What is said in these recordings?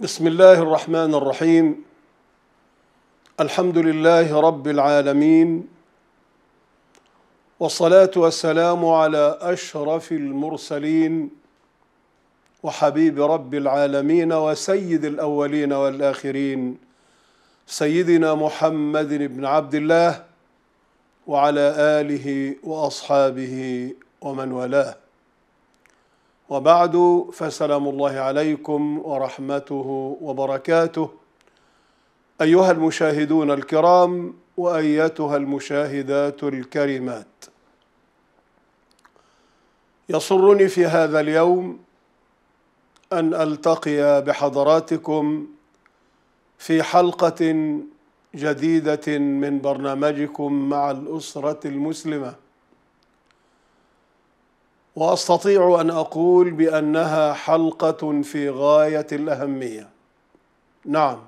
بسم الله الرحمن الرحيم الحمد لله رب العالمين والصلاة والسلام على أشرف المرسلين وحبيب رب العالمين وسيد الأولين والآخرين سيدنا محمد بن عبد الله وعلى آله وأصحابه ومن والاه وبعد فسلام الله عليكم ورحمته وبركاته ايها المشاهدون الكرام وايتها المشاهدات الكريمات يسرني في هذا اليوم ان التقي بحضراتكم في حلقه جديده من برنامجكم مع الاسره المسلمه واستطيع ان اقول بانها حلقه في غايه الاهميه نعم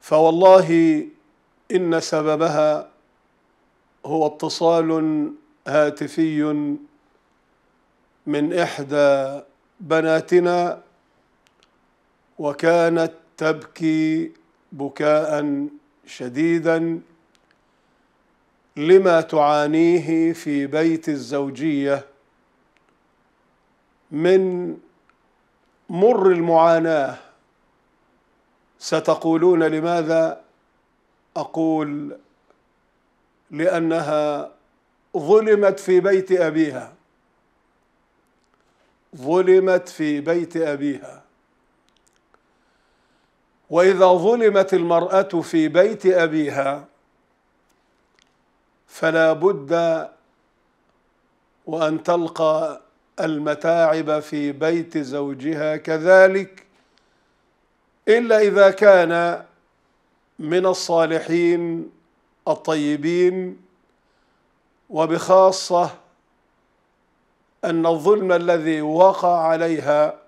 فوالله ان سببها هو اتصال هاتفي من احدى بناتنا وكانت تبكي بكاء شديدا لما تعانيه في بيت الزوجيه من مر المعاناه ستقولون لماذا اقول لانها ظلمت في بيت ابيها ظلمت في بيت ابيها واذا ظلمت المراه في بيت ابيها فلا بد وان تلقى المتاعب في بيت زوجها كذلك الا اذا كان من الصالحين الطيبين وبخاصه ان الظلم الذي وقع عليها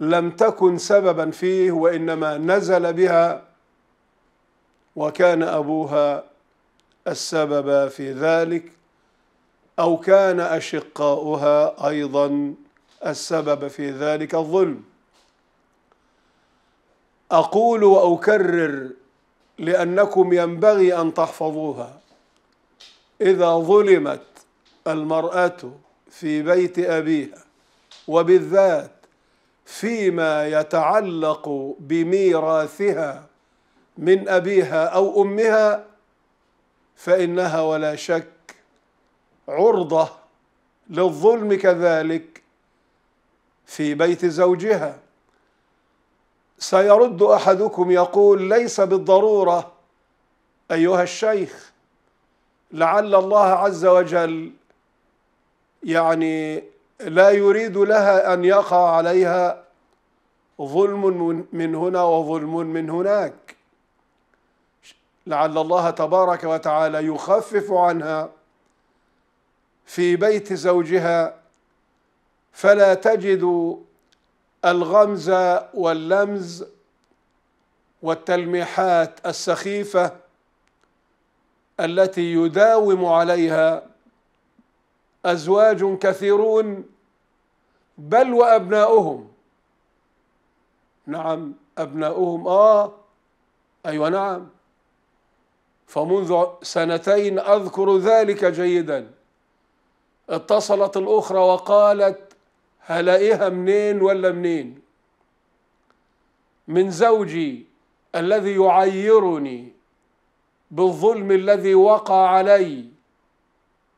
لم تكن سببا فيه وانما نزل بها وكان ابوها السبب في ذلك أو كان أشقاؤها أيضا السبب في ذلك الظلم أقول وأكرر لأنكم ينبغي أن تحفظوها إذا ظلمت المرأة في بيت أبيها وبالذات فيما يتعلق بميراثها من أبيها أو أمها فإنها ولا شك عرضة للظلم كذلك في بيت زوجها سيرد أحدكم يقول ليس بالضرورة أيها الشيخ لعل الله عز وجل يعني لا يريد لها أن يقع عليها ظلم من هنا وظلم من هناك لعل الله تبارك وتعالى يخفف عنها في بيت زوجها فلا تجد الغمز واللمز والتلميحات السخيفه التي يداوم عليها ازواج كثيرون بل وابناؤهم نعم ابناؤهم اه ايوه نعم فمنذ سنتين أذكر ذلك جيدا اتصلت الأخرى وقالت هلاقيها منين ولا منين من زوجي الذي يعيرني بالظلم الذي وقع علي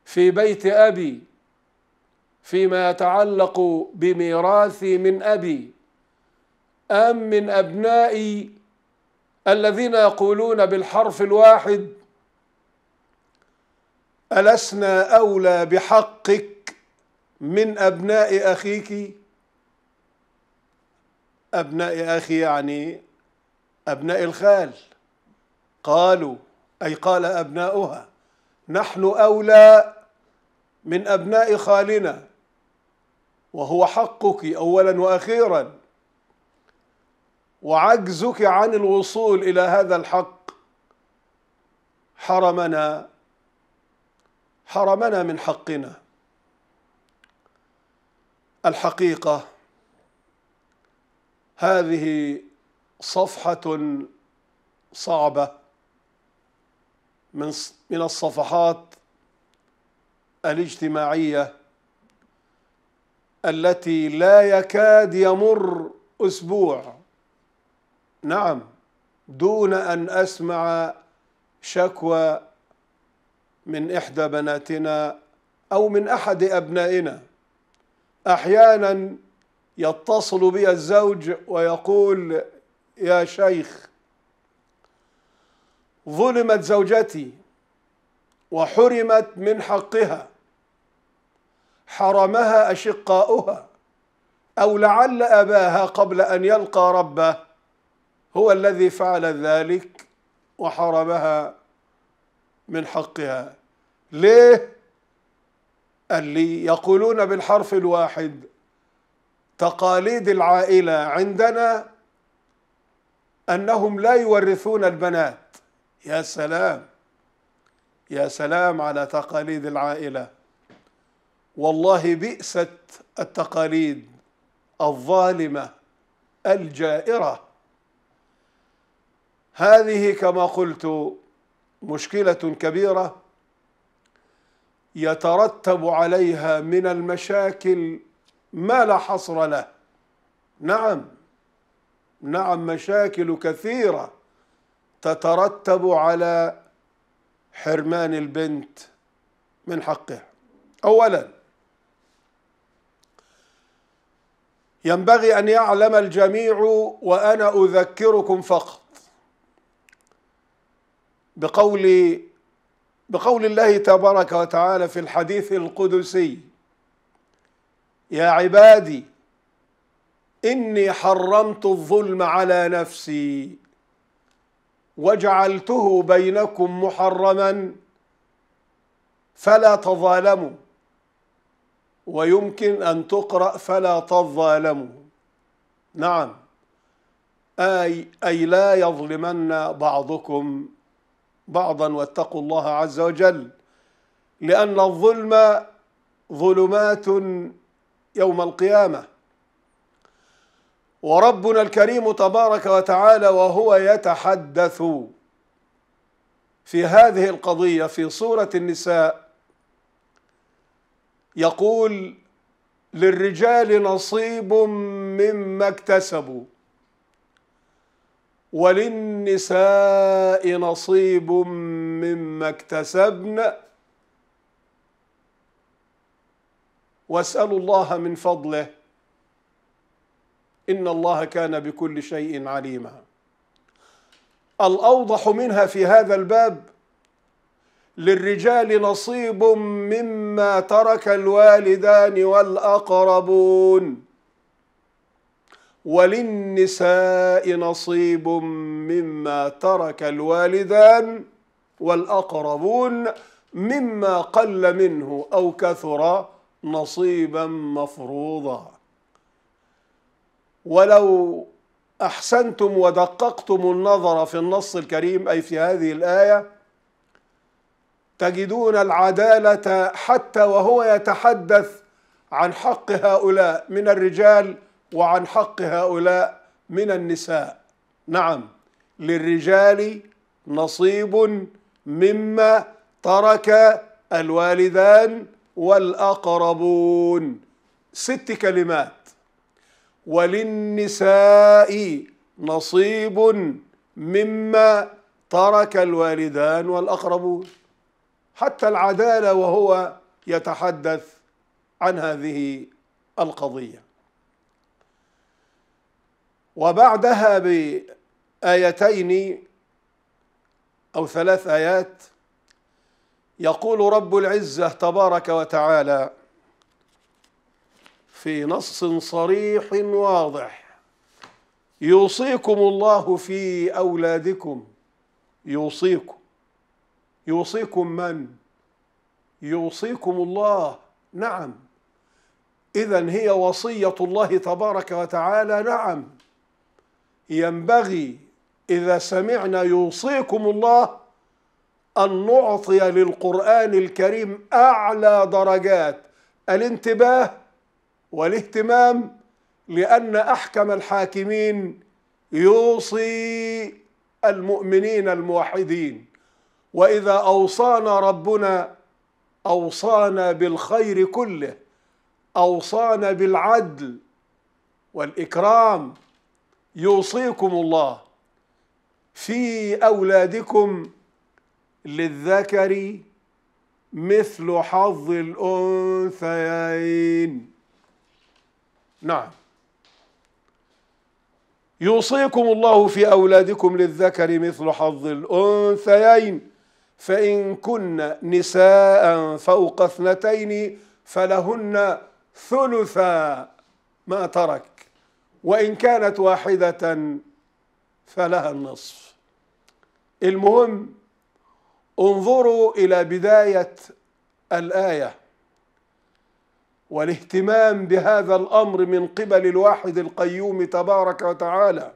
في بيت أبي فيما يتعلق بميراثي من أبي أم من أبنائي الذين يقولون بالحرف الواحد ألسنا أولى بحقك من أبناء أخيك أبناء أخي يعني أبناء الخال قالوا أي قال أبناؤها نحن أولى من أبناء خالنا وهو حقك أولا وأخيرا وعجزك عن الوصول الى هذا الحق حرمنا حرمنا من حقنا الحقيقه هذه صفحه صعبه من من الصفحات الاجتماعيه التي لا يكاد يمر اسبوع نعم دون أن أسمع شكوى من إحدى بناتنا أو من أحد أبنائنا أحيانا يتصل بي الزوج ويقول يا شيخ ظلمت زوجتي وحرمت من حقها حرمها أشقاؤها أو لعل أباها قبل أن يلقى ربه هو الذي فعل ذلك وحرمها من حقها ليه اللي يقولون بالحرف الواحد تقاليد العائله عندنا انهم لا يورثون البنات يا سلام يا سلام على تقاليد العائله والله بئست التقاليد الظالمه الجائره هذه كما قلت مشكله كبيره يترتب عليها من المشاكل ما لا حصر له نعم نعم مشاكل كثيره تترتب على حرمان البنت من حقها اولا ينبغي ان يعلم الجميع وانا اذكركم فقط بقول بقول الله تبارك وتعالى في الحديث القدسي يا عبادي إني حرمت الظلم على نفسي وجعلته بينكم محرما فلا تظالموا ويمكن أن تقرأ فلا تظالموا نعم أي, أي لا يظلمن بعضكم بعضا واتقوا الله عز وجل لأن الظلم ظلمات يوم القيامة وربنا الكريم تبارك وتعالى وهو يتحدث في هذه القضية في سورة النساء يقول للرجال نصيب مما اكتسبوا وللنساء نصيب مما اكتسبن واسالوا الله من فضله ان الله كان بكل شيء عليما الاوضح منها في هذا الباب للرجال نصيب مما ترك الوالدان والاقربون وللنساء نصيب مما ترك الوالدان والأقربون مما قل منه أو كثر نصيبا مفروضا ولو أحسنتم ودققتم النظر في النص الكريم أي في هذه الآية تجدون العدالة حتى وهو يتحدث عن حق هؤلاء من الرجال وعن حق هؤلاء من النساء نعم للرجال نصيب مما ترك الوالدان والأقربون ست كلمات وللنساء نصيب مما ترك الوالدان والأقربون حتى العدالة وهو يتحدث عن هذه القضيه وبعدها بآيتين أو ثلاث آيات يقول رب العزة تبارك وتعالى في نص صريح واضح يوصيكم الله في أولادكم يوصيكم يوصيكم من؟ يوصيكم الله نعم إذا هي وصية الله تبارك وتعالى نعم ينبغي إذا سمعنا يوصيكم الله أن نعطي للقرآن الكريم أعلى درجات الانتباه والاهتمام لأن أحكم الحاكمين يوصي المؤمنين الموحدين وإذا أوصانا ربنا أوصانا بالخير كله أوصانا بالعدل والإكرام يوصيكم الله في أولادكم للذكر مثل حظ الأنثيين نعم يوصيكم الله في أولادكم للذكر مثل حظ الأنثيين فإن كن نساء فوق اثنتين فلهن ثلثا ما ترك وإن كانت واحدة فلها النصف المهم انظروا إلى بداية الآية والاهتمام بهذا الأمر من قبل الواحد القيوم تبارك وتعالى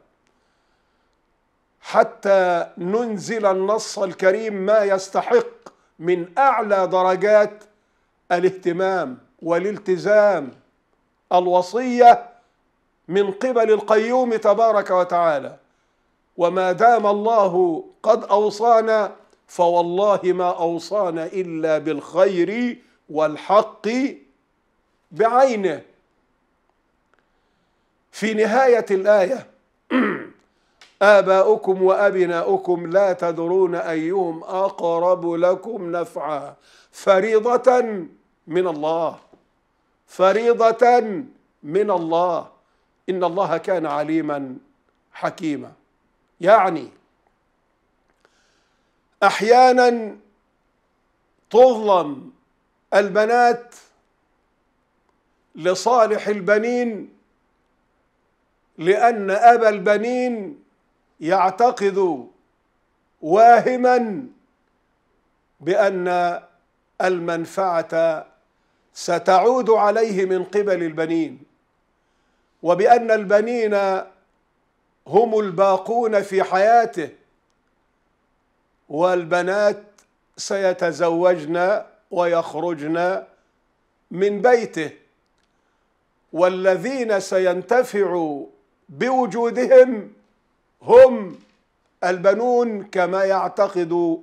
حتى ننزل النص الكريم ما يستحق من أعلى درجات الاهتمام والالتزام الوصية من قبل القيوم تبارك وتعالى وما دام الله قد اوصانا فوالله ما اوصانا الا بالخير والحق بعينه في نهايه الايه آباؤكم وأبناؤكم لا تدرون أيهم أقرب لكم نفعا فريضة من الله فريضة من الله ان الله كان عليما حكيما يعني احيانا تظلم البنات لصالح البنين لان ابا البنين يعتقد واهما بان المنفعه ستعود عليه من قبل البنين وبأن البنين هم الباقون في حياته والبنات سيتزوجن ويخرجن من بيته والذين سينتفع بوجودهم هم البنون كما يعتقد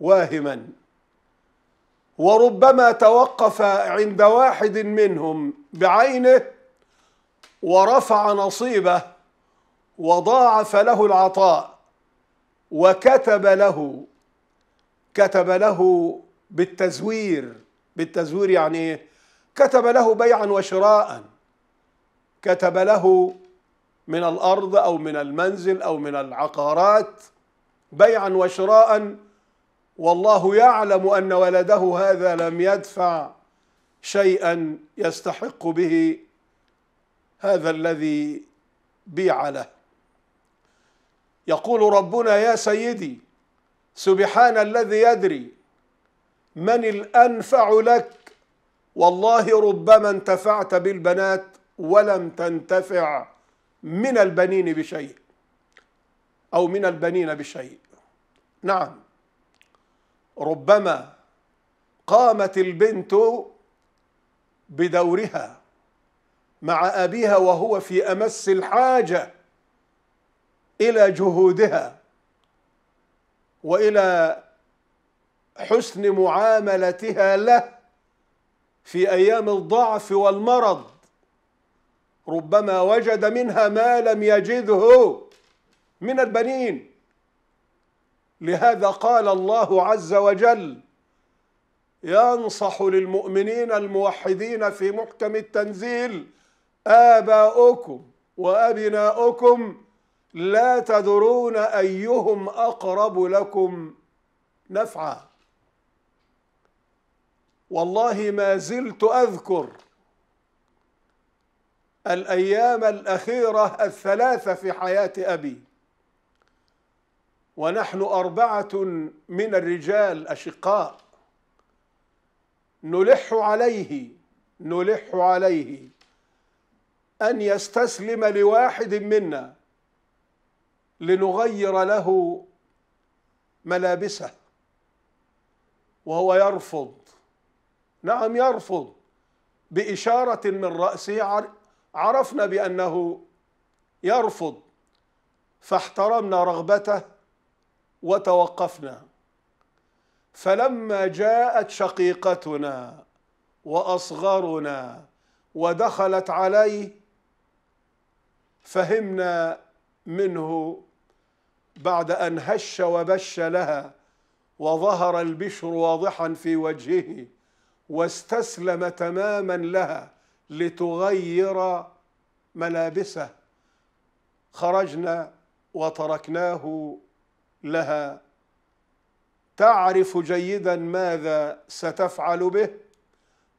واهما وربما توقف عند واحد منهم بعينه ورفع نصيبه وضاعف له العطاء وكتب له كتب له بالتزوير بالتزوير يعني ايه كتب له بيعا وشراء كتب له من الارض او من المنزل او من العقارات بيعا وشراء والله يعلم ان ولده هذا لم يدفع شيئا يستحق به هذا الذي بيع له يقول ربنا يا سيدي سبحان الذي يدري من الأنفع لك والله ربما انتفعت بالبنات ولم تنتفع من البنين بشيء أو من البنين بشيء نعم ربما قامت البنت بدورها مع أبيها وهو في أمس الحاجة إلى جهودها وإلى حسن معاملتها له في أيام الضعف والمرض ربما وجد منها ما لم يجده من البنين لهذا قال الله عز وجل ينصح للمؤمنين الموحدين في محكم التنزيل آباؤكم وأبناؤكم لا تدرون أيهم أقرب لكم نفعا والله ما زلت أذكر الأيام الأخيرة الثلاثة في حياة أبي ونحن أربعة من الرجال أشقاء نلح عليه نلح عليه أن يستسلم لواحد منا لنغير له ملابسه وهو يرفض نعم يرفض بإشارة من رأسه عرفنا بأنه يرفض فاحترمنا رغبته وتوقفنا فلما جاءت شقيقتنا وأصغرنا ودخلت عليه فهمنا منه بعد أن هش وبش لها وظهر البشر واضحا في وجهه واستسلم تماما لها لتغير ملابسه خرجنا وتركناه لها تعرف جيدا ماذا ستفعل به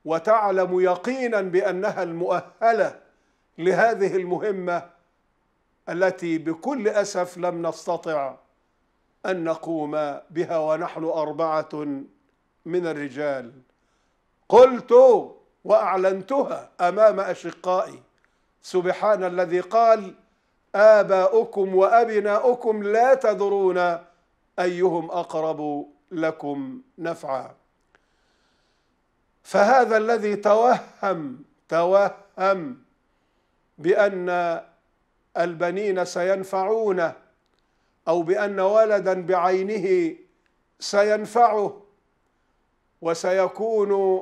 وتعلم يقينا بانها المؤهله لهذه المهمه التي بكل أسف لم نستطع أن نقوم بها ونحن أربعة من الرجال قلت وأعلنتها أمام أشقائي سبحان الذي قال آباؤكم وأبناؤكم لا تدرون أيهم أقرب لكم نفعا فهذا الذي توهم توهم بأن البنين سينفعونه أو بأن ولدا بعينه سينفعه وسيكون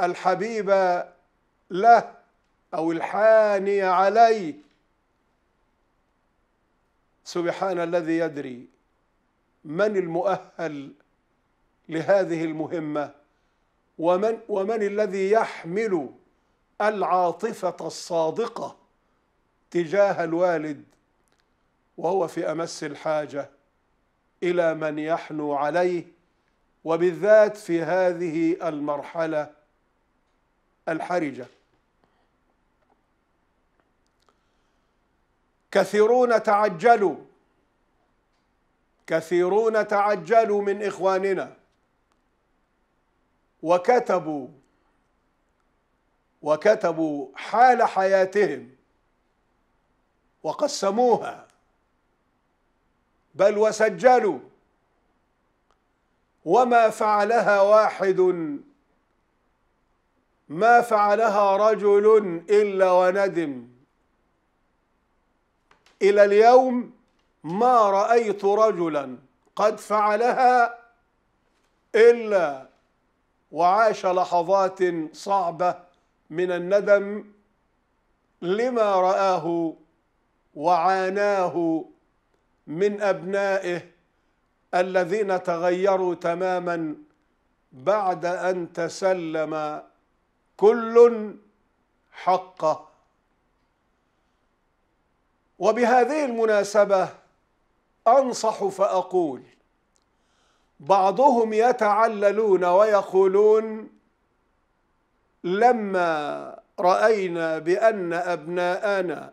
الحبيب له أو الحاني عليه سبحان الذي يدري من المؤهل لهذه المهمة ومن, ومن الذي يحمل العاطفة الصادقة تجاه الوالد وهو في امس الحاجه الى من يحنو عليه وبالذات في هذه المرحله الحرجه كثيرون تعجلوا كثيرون تعجلوا من اخواننا وكتبوا وكتبوا حال حياتهم وقسموها بل وسجلوا وما فعلها واحد ما فعلها رجل إلا وندم إلى اليوم ما رأيت رجلا قد فعلها إلا وعاش لحظات صعبة من الندم لما رآه وعاناه من أبنائه الذين تغيروا تماما بعد أن تسلم كل حقه وبهذه المناسبة أنصح فأقول بعضهم يتعللون ويقولون لما رأينا بأن أبناءنا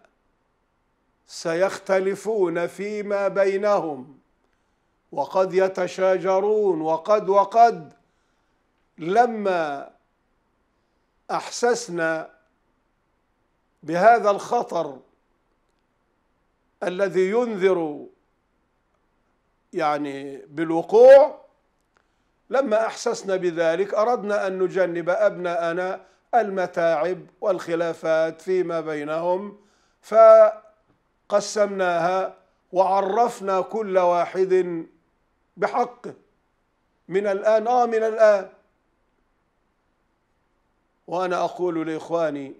سيختلفون فيما بينهم وقد يتشاجرون وقد وقد لما احسسنا بهذا الخطر الذي ينذر يعني بالوقوع لما احسسنا بذلك اردنا ان نجنب ابناءنا المتاعب والخلافات فيما بينهم ف قسمناها وعرفنا كل واحد بحقه من الآن آه من الآن وأنا أقول لإخواني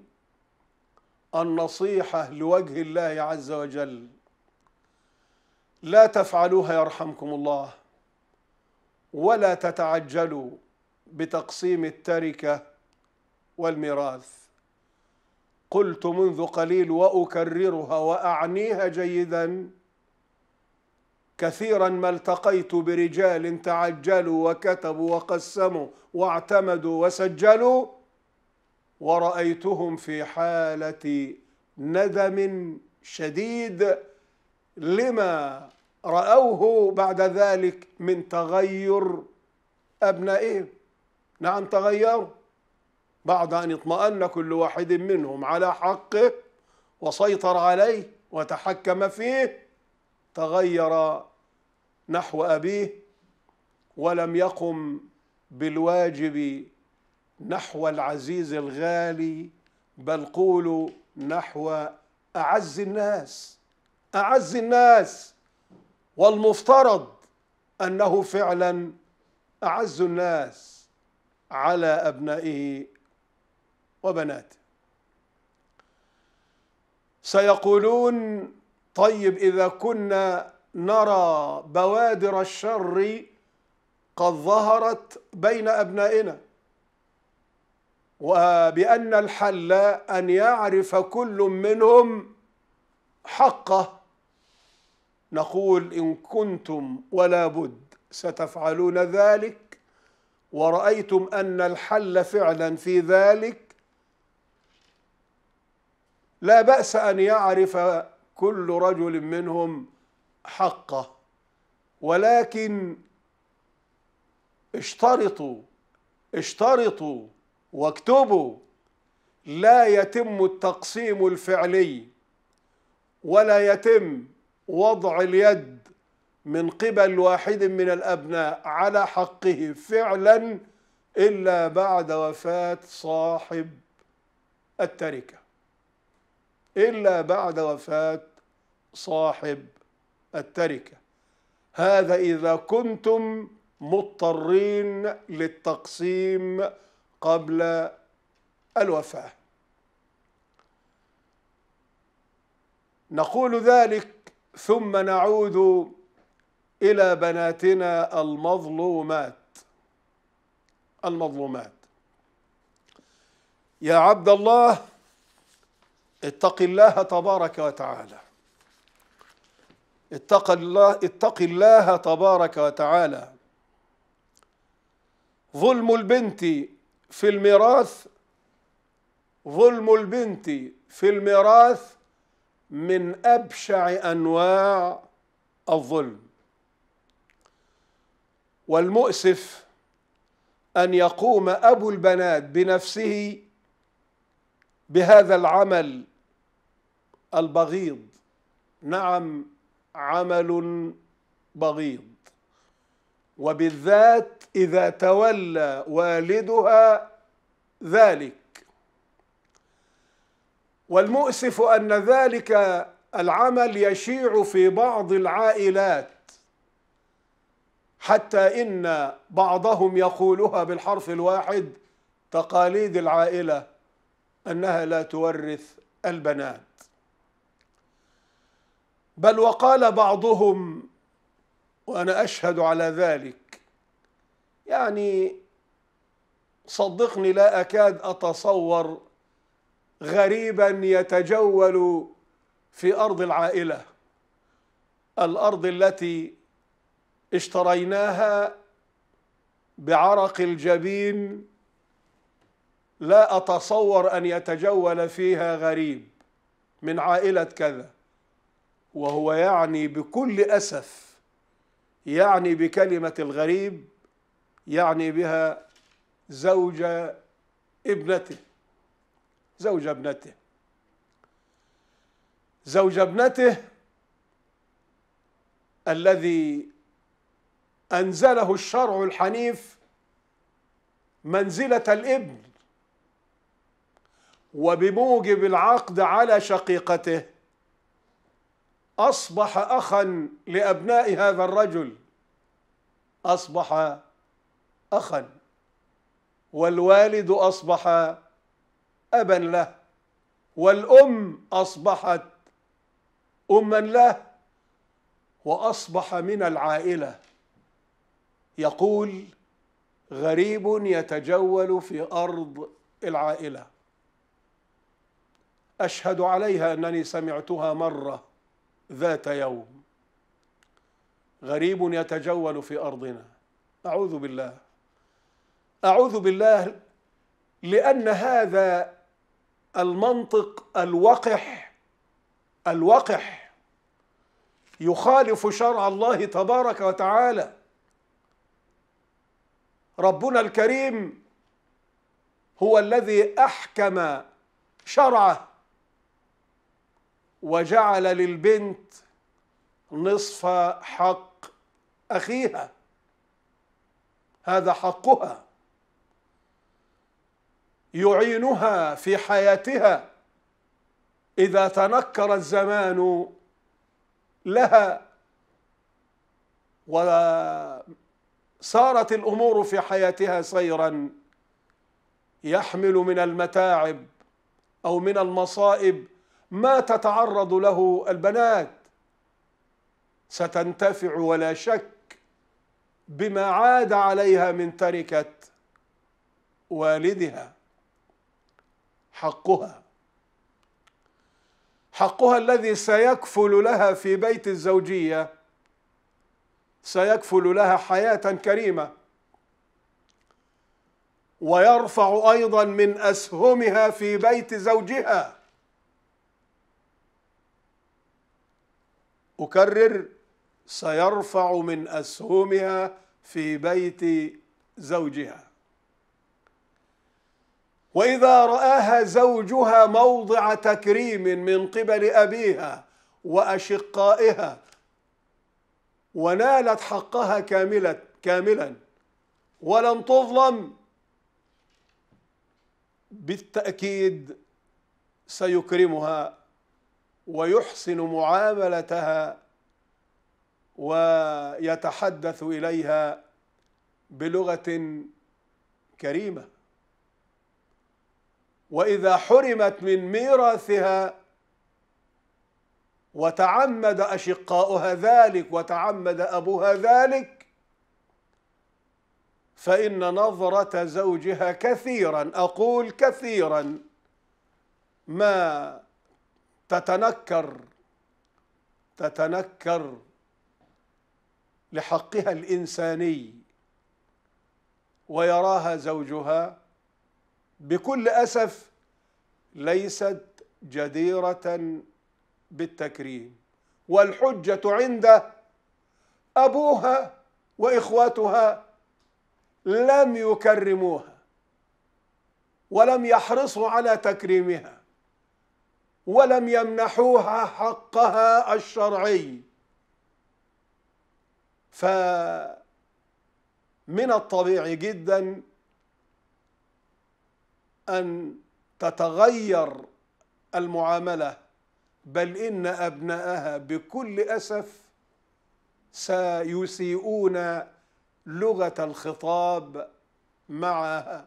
النصيحة لوجه الله عز وجل لا تفعلوها يرحمكم الله ولا تتعجلوا بتقسيم التركة والميراث قلت منذ قليل واكررها واعنيها جيدا كثيرا ما التقيت برجال تعجلوا وكتبوا وقسموا واعتمدوا وسجلوا ورايتهم في حاله ندم شديد لما راوه بعد ذلك من تغير ابنائهم نعم تغيروا بعد أن اطمأن كل واحد منهم على حقه وسيطر عليه وتحكم فيه تغير نحو أبيه ولم يقم بالواجب نحو العزيز الغالي بل قولوا نحو أعز الناس أعز الناس والمفترض أنه فعلا أعز الناس على أبنائه وبنات سيقولون طيب إذا كنا نرى بوادر الشر قد ظهرت بين أبنائنا وبأن الحل أن يعرف كل منهم حقه نقول إن كنتم ولا بد ستفعلون ذلك ورأيتم أن الحل فعلا في ذلك لا بأس أن يعرف كل رجل منهم حقه ولكن اشترطوا اشترطوا واكتبوا لا يتم التقسيم الفعلي ولا يتم وضع اليد من قبل واحد من الأبناء على حقه فعلا إلا بعد وفاة صاحب التركة إلا بعد وفاة صاحب التركة هذا إذا كنتم مضطرين للتقسيم قبل الوفاة نقول ذلك ثم نعود إلى بناتنا المظلومات المظلومات يا عبد الله اتق الله تبارك وتعالى اتق الله اتق الله تبارك وتعالى ظلم البنت في الميراث ظلم البنت في الميراث من أبشع أنواع الظلم والمؤسف أن يقوم أبو البنات بنفسه بهذا العمل البغيض نعم عمل بغيض وبالذات اذا تولى والدها ذلك والمؤسف ان ذلك العمل يشيع في بعض العائلات حتى ان بعضهم يقولها بالحرف الواحد تقاليد العائله انها لا تورث البنات بل وقال بعضهم وانا اشهد على ذلك يعني صدقني لا اكاد اتصور غريبا يتجول في ارض العائله الارض التي اشتريناها بعرق الجبين لا اتصور ان يتجول فيها غريب من عائله كذا وهو يعني بكل أسف يعني بكلمة الغريب يعني بها زوجة ابنته زوجة ابنته زوج ابنته الذي أنزله الشرع الحنيف منزلة الابن وبموجب العقد على شقيقته أصبح أخا لأبناء هذا الرجل أصبح أخا والوالد أصبح أبا له والأم أصبحت أما له وأصبح من العائلة يقول غريب يتجول في أرض العائلة أشهد عليها أنني سمعتها مرة ذات يوم غريب يتجول في ارضنا اعوذ بالله اعوذ بالله لان هذا المنطق الوقح الوقح يخالف شرع الله تبارك وتعالى ربنا الكريم هو الذي احكم شرعه وجعل للبنت نصف حق اخيها هذا حقها يعينها في حياتها اذا تنكر الزمان لها وصارت الامور في حياتها سيرا يحمل من المتاعب او من المصائب ما تتعرض له البنات ستنتفع ولا شك بما عاد عليها من تركه والدها حقها حقها الذي سيكفل لها في بيت الزوجيه سيكفل لها حياه كريمه ويرفع ايضا من اسهمها في بيت زوجها أكرر سيرفع من أسهمها في بيت زوجها وإذا رآها زوجها موضع تكريم من قبل أبيها وأشقائها ونالت حقها كاملا كاملا ولم تظلم بالتأكيد سيكرمها ويحسن معاملتها ويتحدث اليها بلغه كريمه واذا حرمت من ميراثها وتعمد اشقاؤها ذلك وتعمد ابوها ذلك فان نظره زوجها كثيرا اقول كثيرا ما تتنكر تتنكر لحقها الانساني ويراها زوجها بكل اسف ليست جديره بالتكريم والحجه عنده ابوها واخواتها لم يكرموها ولم يحرصوا على تكريمها ولم يمنحوها حقها الشرعي فمن الطبيعي جدا أن تتغير المعاملة بل إن ابناءها بكل أسف سيسيئون لغة الخطاب معها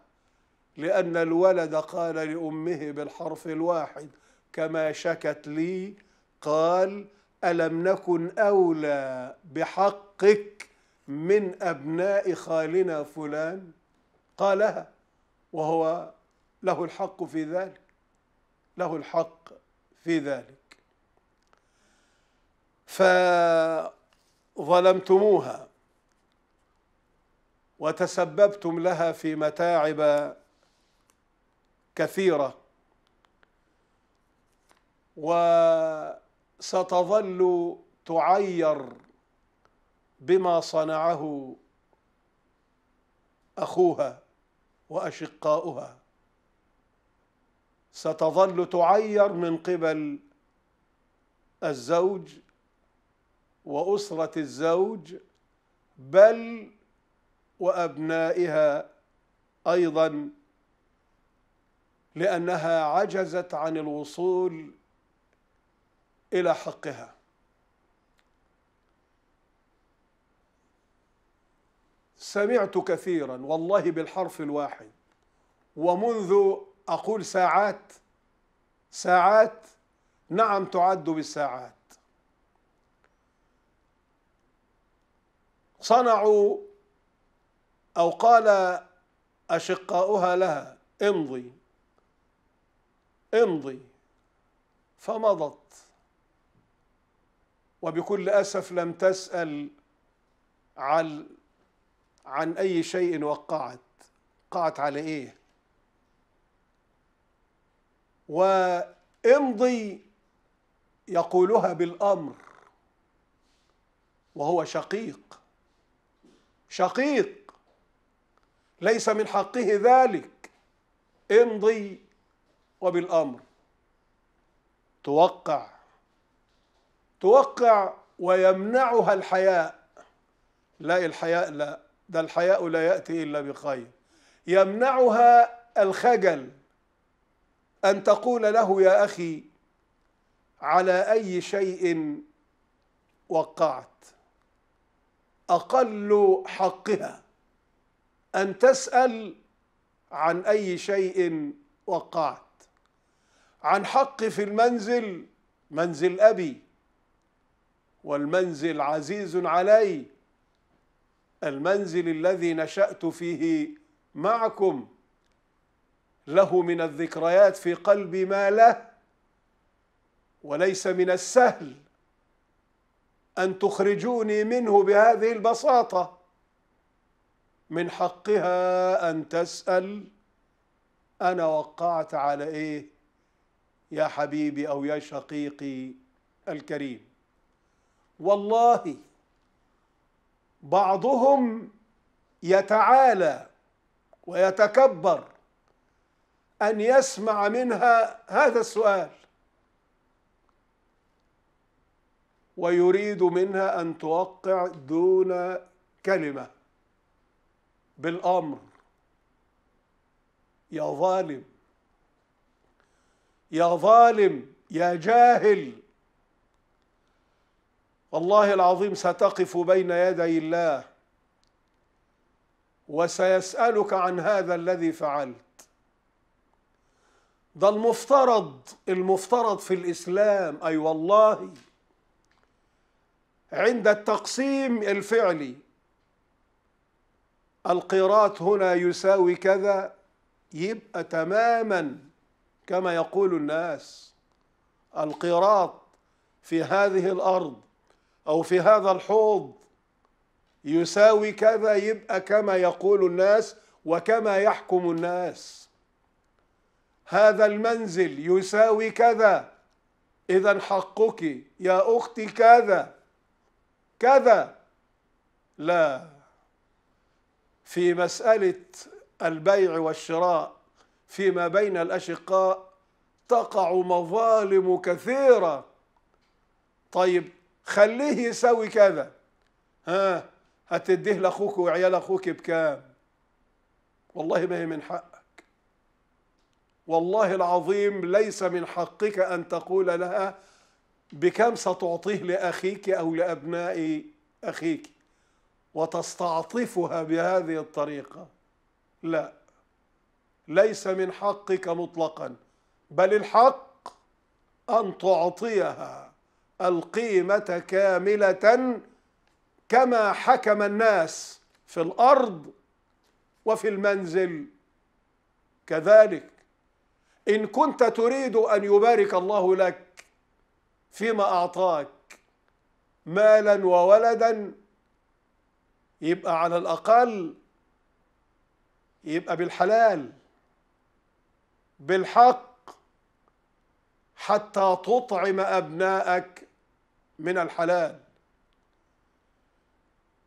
لأن الولد قال لأمه بالحرف الواحد كما شكت لي قال ألم نكن أولى بحقك من أبناء خالنا فلان قالها وهو له الحق في ذلك له الحق في ذلك فظلمتموها وتسببتم لها في متاعب كثيره وستظل تعير بما صنعه اخوها واشقاؤها ستظل تعير من قبل الزوج واسره الزوج بل وابنائها ايضا لانها عجزت عن الوصول إلى حقها سمعت كثيرا والله بالحرف الواحد ومنذ أقول ساعات ساعات نعم تعد بالساعات صنعوا أو قال أشقاؤها لها امضي امضي فمضت وبكل أسف لم تسأل عن عن أي شيء وقعت وقعت على إيه وامضي يقولها بالأمر وهو شقيق شقيق ليس من حقه ذلك امضي وبالأمر توقع توقع ويمنعها الحياء لا الحياء لا ده الحياء لا يأتي إلا بخير يمنعها الخجل أن تقول له يا أخي على أي شيء وقعت أقل حقها أن تسأل عن أي شيء وقعت عن حق في المنزل منزل أبي والمنزل عزيز علي المنزل الذي نشأت فيه معكم له من الذكريات في قلبي ما له وليس من السهل أن تخرجوني منه بهذه البساطة من حقها أن تسأل أنا وقعت على إيه يا حبيبي أو يا شقيقي الكريم والله بعضهم يتعالى ويتكبر ان يسمع منها هذا السؤال ويريد منها ان توقع دون كلمه بالامر يا ظالم يا ظالم يا جاهل والله العظيم ستقف بين يدي الله وسيسألك عن هذا الذي فعلت ده المفترض المفترض في الإسلام أي أيوة والله عند التقسيم الفعلي القيراط هنا يساوي كذا يبقى تماما كما يقول الناس القيراط في هذه الأرض أو في هذا الحوض يساوي كذا يبقى كما يقول الناس وكما يحكم الناس هذا المنزل يساوي كذا إذا حقك يا أختي كذا كذا لا في مسألة البيع والشراء فيما بين الأشقاء تقع مظالم كثيرة طيب خليه يسوي كذا ها هتديه لاخوك وعيال اخوك بكام والله ما هي من حقك والله العظيم ليس من حقك ان تقول لها بكم ستعطيه لاخيك او لابناء اخيك وتستعطفها بهذه الطريقه لا ليس من حقك مطلقا بل الحق ان تعطيها القيمة كاملة كما حكم الناس في الأرض وفي المنزل كذلك إن كنت تريد أن يبارك الله لك فيما أعطاك مالا وولدا يبقى على الأقل يبقى بالحلال بالحق حتى تطعم أبناءك من الحلال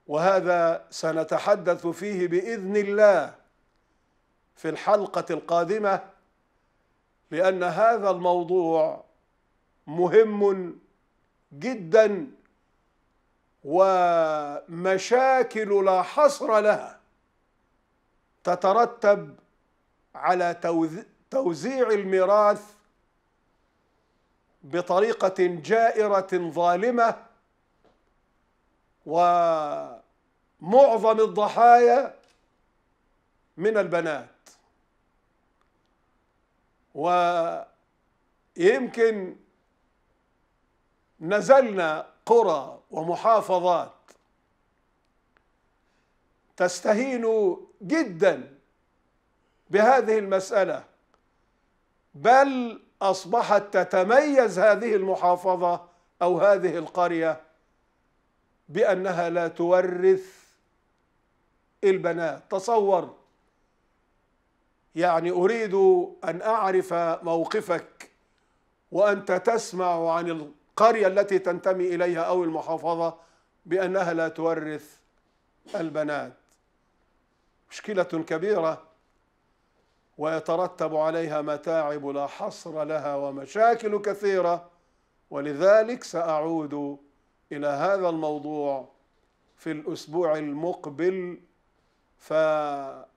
وهذا سنتحدث فيه بإذن الله في الحلقة القادمة لأن هذا الموضوع مهم جدا ومشاكل لا حصر لها تترتب على توزيع الميراث بطريقة جائرة ظالمة ومعظم الضحايا من البنات ويمكن نزلنا قرى ومحافظات تستهين جدا بهذه المسألة بل اصبحت تتميز هذه المحافظه او هذه القريه بانها لا تورث البنات تصور يعني اريد ان اعرف موقفك وانت تسمع عن القريه التي تنتمي اليها او المحافظه بانها لا تورث البنات مشكله كبيره ويترتب عليها متاعب لا حصر لها ومشاكل كثيره ولذلك ساعود الى هذا الموضوع في الاسبوع المقبل فاسال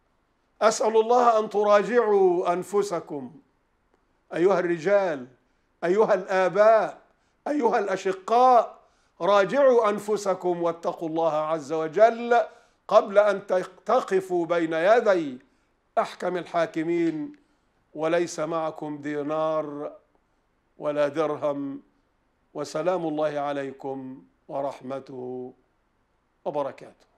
الله ان تراجعوا انفسكم ايها الرجال ايها الاباء ايها الاشقاء راجعوا انفسكم واتقوا الله عز وجل قبل ان تقفوا بين يدي أحكم الحاكمين وليس معكم دينار ولا درهم وسلام الله عليكم ورحمته وبركاته